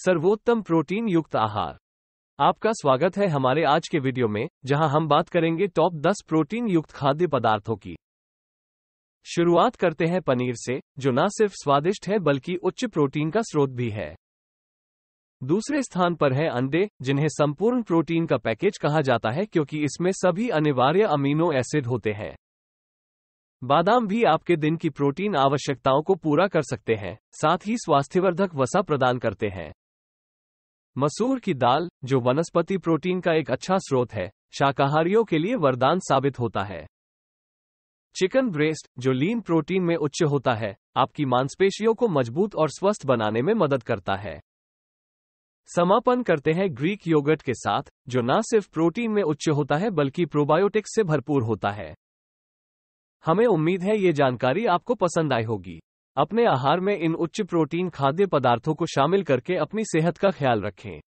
सर्वोत्तम प्रोटीन युक्त आहार आपका स्वागत है हमारे आज के वीडियो में जहां हम बात करेंगे टॉप 10 प्रोटीन युक्त खाद्य पदार्थों की शुरुआत करते हैं पनीर से जो न सिर्फ स्वादिष्ट है बल्कि उच्च प्रोटीन का स्रोत भी है दूसरे स्थान पर है अंडे जिन्हें संपूर्ण प्रोटीन का पैकेज कहा जाता है क्योंकि इसमें सभी अनिवार्य अमीनो एसिड होते हैं बादाम भी आपके दिन की प्रोटीन आवश्यकताओं को पूरा कर सकते हैं साथ ही स्वास्थ्यवर्धक वसा प्रदान करते हैं मसूर की दाल जो वनस्पति प्रोटीन का एक अच्छा स्रोत है शाकाहारियों के लिए वरदान साबित होता है चिकन ब्रेस्ट जो लीन प्रोटीन में उच्च होता है आपकी मांसपेशियों को मजबूत और स्वस्थ बनाने में मदद करता है समापन करते हैं ग्रीक योगर्ट के साथ जो न सिर्फ प्रोटीन में उच्च होता है बल्कि प्रोबायोटिक्स से भरपूर होता है हमें उम्मीद है ये जानकारी आपको पसंद आई होगी अपने आहार में इन उच्च प्रोटीन खाद्य पदार्थों को शामिल करके अपनी सेहत का ख्याल रखें